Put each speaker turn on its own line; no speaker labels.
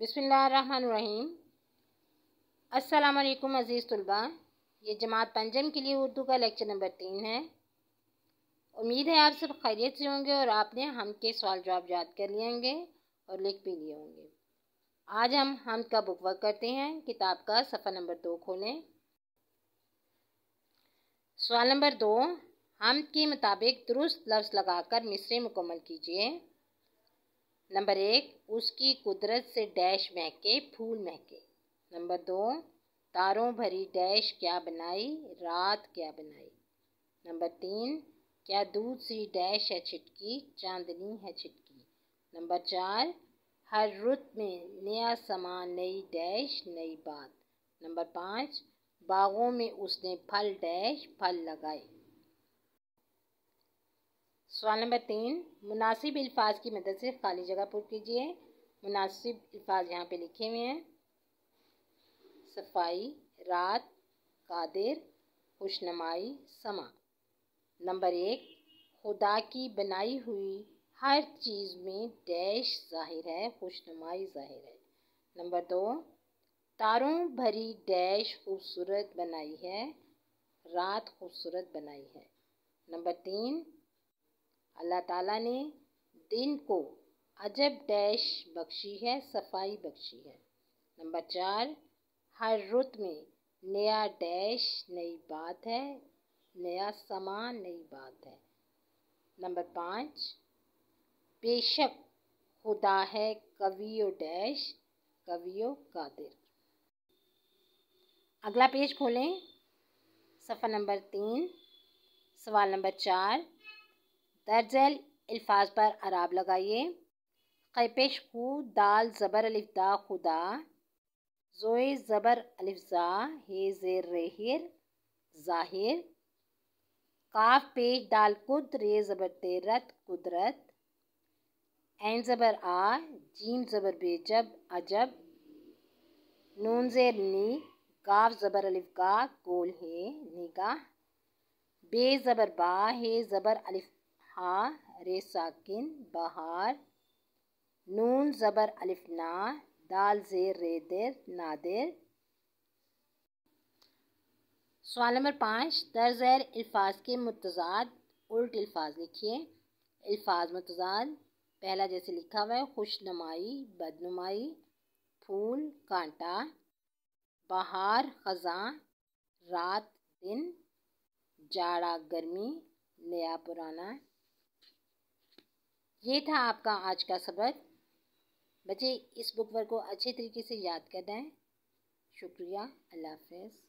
बिसमीम अल्लाम अज़ीज़ तलबा ये जमात पंजम के लिए उर्दू का लेक्चर नंबर तीन है उम्मीद है आप सब खैरियत से होंगे और आपने हम के सवाल जवाब याद कर लिए होंगे और लिख भी लिए होंगे आज हम हम का बुक वर्क करते हैं किताब का सफ़ा नंबर दो खोलें सवाल नंबर दो हम के मुताबिक दुरुस्त लफ्ज़ लगाकर मिसरे मुकम्मल कीजिए नंबर एक उसकी कुदरत से डैश महके फूल महके नंबर दो तारों भरी डैश क्या बनाई रात क्या बनाई नंबर तीन क्या दूध सी डैश है छिटकी चांदनी है छिटकी नंबर चार हर रुत में नया सामान नई डैश नई बात नंबर पाँच बागों में उसने फल डैश फल लगाए सवाल नंबर तीन मुनासिब अल्फाज की मदद से खाली जगह पुर कीजिए मुनासिब अल्फाज यहाँ पे लिखे हुए हैं सफाई रात कादिर खुशनमाई समा नंबर एक खुदा की बनाई हुई हर चीज़ में डैश ज़ाहिर है खुशनुमाई ज़ाहिर है नंबर दो तारों भरी डैश खूबसूरत बनाई है रात खूबसूरत बनाई है नंबर तीन अल्लाह ताला ने दिन को अजब डैश बख्शी है सफाई बख्शी है नंबर चार हर रुत में नया डैश नई बात है नया समा नई बात है नंबर पाँच बेशक खुदा है कवियो डैश कवियो कादिर अगला पेज खोलें सफ़ा नंबर तीन सवाल नंबर चार दर्ज अल्फाज पर अराब लगाइए कैपेश खू दाल ज़बर अलिफा खुदा जोए ज़बर अलिफा हे ज़ेर रेहिर ज़ाहिर काफ पेश दाल कुद रे ज़बर तेरत कुदरत एन ज़बर आ जीम ज़बर बेजब अजब नून ज़ेर नी काफ ज़बर अलिफ गा गोल है निगाह बे ज़बर बा हे ज़बर अलिफ हा रे साकिन बहार नून ज़बर अलिफना दाल ज़ेर रे देर नादिर सवाल नंबर पाँच दरजैर अल्फाज के मतजाद उल्ट अल्फाज लिखिए अल्फाज मतजाद पहला जैसे लिखा हुआ है खुशनुमाई बदनुमाई फूल कांटा बहार ख़ज़ां रात दिन जाड़ा गर्मी नया पुराना ये था आपका आज का सबक बच्चे इस बुक वर्क को अच्छे तरीके से याद करना है शुक्रिया अल्लाह हाफ